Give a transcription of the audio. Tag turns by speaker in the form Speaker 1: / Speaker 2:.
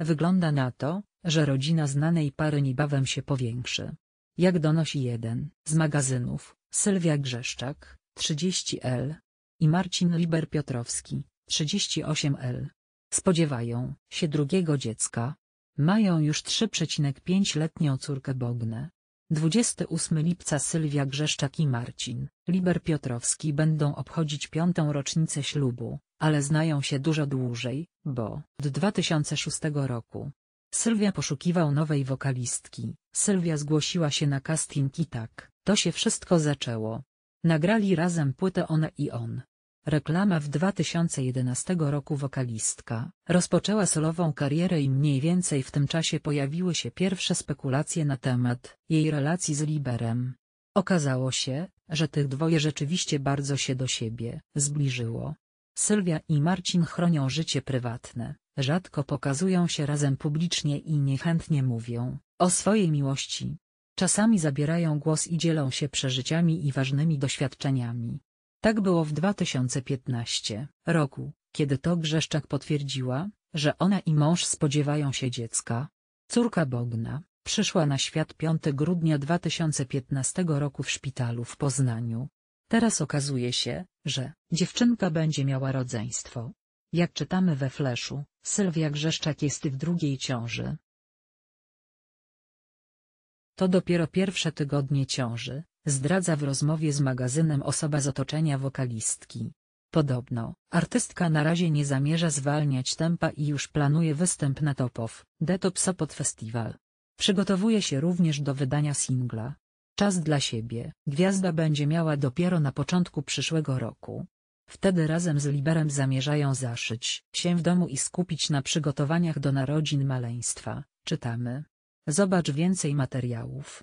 Speaker 1: Wygląda na to, że rodzina znanej pary niebawem się powiększy. Jak donosi jeden z magazynów, Sylwia Grzeszczak, 30L i Marcin Liber-Piotrowski, 38L. Spodziewają się drugiego dziecka. Mają już 3,5-letnią córkę Bognę. 28 lipca Sylwia Grzeszczak i Marcin Liber-Piotrowski będą obchodzić piątą rocznicę ślubu ale znają się dużo dłużej, bo od 2006 roku Sylwia poszukiwał nowej wokalistki. Sylwia zgłosiła się na casting i tak, to się wszystko zaczęło. Nagrali razem płytę Ona i On. Reklama w 2011 roku wokalistka rozpoczęła solową karierę i mniej więcej w tym czasie pojawiły się pierwsze spekulacje na temat jej relacji z Liberem. Okazało się, że tych dwoje rzeczywiście bardzo się do siebie zbliżyło. Sylwia i Marcin chronią życie prywatne, rzadko pokazują się razem publicznie i niechętnie mówią o swojej miłości. Czasami zabierają głos i dzielą się przeżyciami i ważnymi doświadczeniami. Tak było w 2015 roku, kiedy to Grzeszczak potwierdziła, że ona i mąż spodziewają się dziecka. Córka Bogna przyszła na świat 5 grudnia 2015 roku w szpitalu w Poznaniu, Teraz okazuje się, że dziewczynka będzie miała rodzeństwo. Jak czytamy we fleszu, Sylwia Grzeszczak jest w drugiej ciąży. To dopiero pierwsze tygodnie ciąży, zdradza w rozmowie z magazynem osoba z otoczenia wokalistki. Podobno, artystka na razie nie zamierza zwalniać tempa i już planuje występ na Topow, Top pod festiwal. Przygotowuje się również do wydania singla, Czas dla siebie. Gwiazda będzie miała dopiero na początku przyszłego roku. Wtedy razem z Liberem zamierzają zaszyć się w domu i skupić na przygotowaniach do narodzin maleństwa. Czytamy. Zobacz więcej materiałów.